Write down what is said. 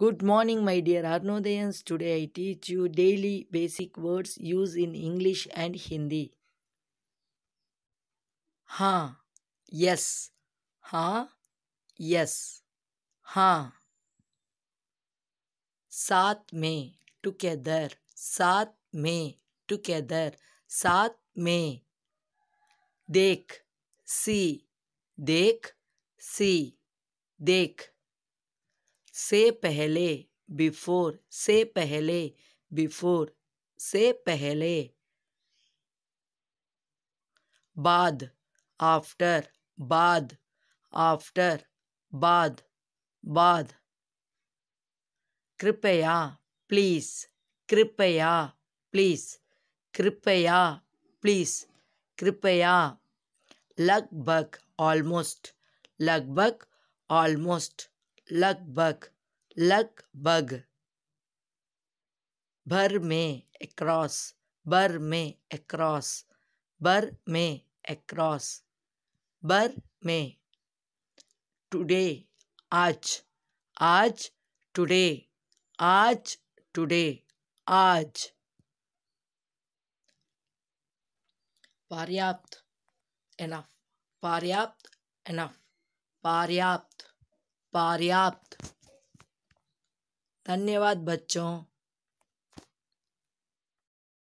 Good morning, my dear Arnodayans. Today I teach you daily basic words used in English and Hindi. Ha, yes. Ha, yes. Ha. Saath mein, together. Saath mein, together. Saath mein. Dekh, see. Dekh, see. Dekh. से पहले before से पहले before से पहले बाद after बाद after बाद बाद कृपया प्लीज़ कृपया प्लीज़ कृपया प्लीज़ कृपया लगभग ऑलमोस्ट लगभग ऑलमोस्ट लगभग लगभग भर में across बर में across बर में across बर में टुडे आज आज टुडे आज टुडे आज पर्याप्त एनफ पर्याप्त एनफ पर्याप्त पर्याप्त धन्यवाद बच्चों